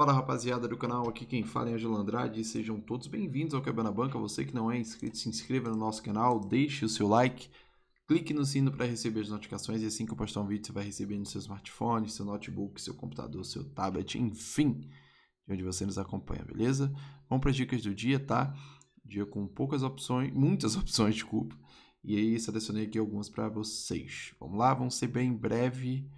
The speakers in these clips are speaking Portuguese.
Fala rapaziada do canal, aqui quem fala é Angelo Andrade e sejam todos bem-vindos ao Cabana Banca. Você que não é inscrito, se inscreva no nosso canal, deixe o seu like, clique no sino para receber as notificações e assim que eu postar um vídeo você vai receber no seu smartphone, seu notebook, seu computador, seu tablet, enfim, de onde você nos acompanha, beleza? Vamos para as dicas do dia, tá? Dia com poucas opções, muitas opções, desculpa. E aí selecionei aqui algumas para vocês. Vamos lá, vão ser bem breve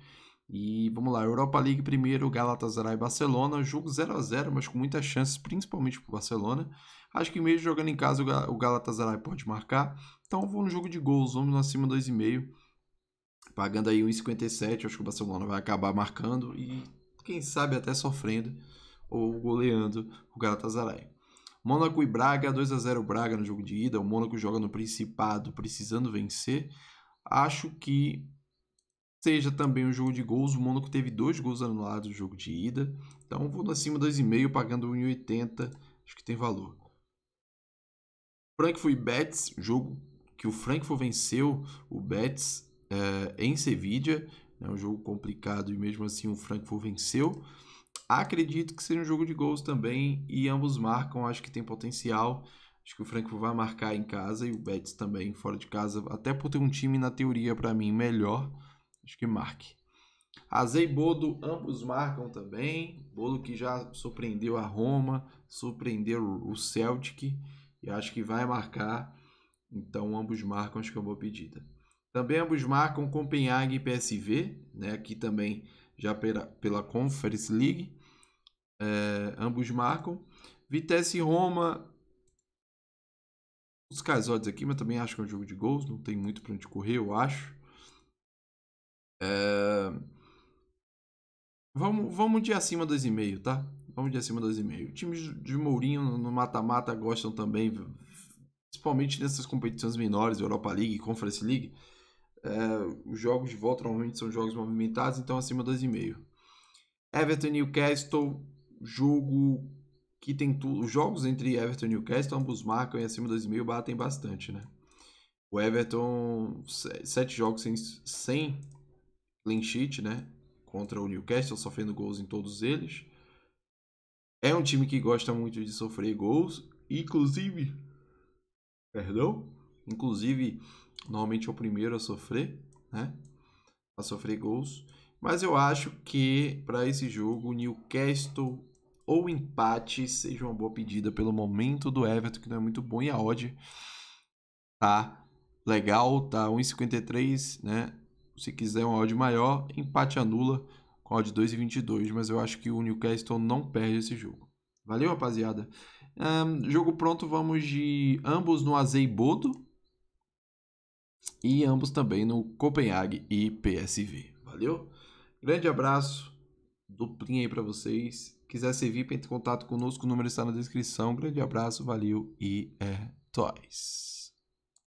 e vamos lá, Europa League primeiro, Galatasaray Barcelona, jogo 0 a 0 mas com muitas chances, principalmente para o Barcelona. Acho que mesmo jogando em casa o Galatasaray pode marcar, então vou no jogo de gols, vamos acima 2,5, pagando aí 1,57, acho que o Barcelona vai acabar marcando e quem sabe até sofrendo ou goleando o Galatasaray. Mônaco e Braga, 2 a 0 Braga no jogo de ida, o Mônaco joga no Principado precisando vencer, acho que seja também um jogo de gols. O Mônaco teve dois gols anulados no jogo de ida. Então vou acima 2,5 pagando 1,80. Acho que tem valor. Frankfurt e jogo que o Frankfurt venceu o Betts é, eh, em Sevilha. É um jogo complicado e mesmo assim o Frankfurt venceu. Acredito que seja um jogo de gols também e ambos marcam. Acho que tem potencial. Acho que o Frankfurt vai marcar em casa e o Betts também fora de casa, até por ter um time na teoria para mim melhor Acho que marque. Azei e Bodo, ambos marcam também. Bodo que já surpreendeu a Roma, surpreendeu o Celtic. E acho que vai marcar. Então ambos marcam, acho que é uma boa pedida. Também ambos marcam Copenhague e PSV, né? aqui também já pela, pela Conference League. É, ambos marcam. Vitesse e Roma. Os casotes aqui, mas também acho que é um jogo de gols. Não tem muito para onde correr, eu acho. É... Vamos, vamos de acima 2,5, tá? Vamos de acima 2,5. Times de Mourinho no mata-mata gostam também, principalmente nessas competições menores, Europa League, Conference League. É, os jogos de volta normalmente são jogos movimentados, então acima 2,5. Everton e Newcastle, jogo que tem tudo. Os jogos entre Everton e Newcastle, ambos marcam e acima 2,5 batem bastante, né? O Everton, sete jogos sem, sem clean sheet, né? Contra o Newcastle, sofrendo gols em todos eles. É um time que gosta muito de sofrer gols, inclusive, perdão, inclusive normalmente é o primeiro a sofrer, né? A sofrer gols. Mas eu acho que para esse jogo, Newcastle ou empate seja uma boa pedida pelo momento do Everton, que não é muito bom, e a odd tá legal, tá 1,53, né? Se quiser um odd maior, empate anula com odd 2,22, mas eu acho que o Newcastle não perde esse jogo. Valeu, rapaziada. Um, jogo pronto, vamos de ambos no Azeibodo e ambos também no Copenhague e PSV. Valeu? Grande abraço, duplinha aí para vocês. Quiser ser VIP, entre em contato conosco, o número está na descrição. Grande abraço, valeu e é tóis.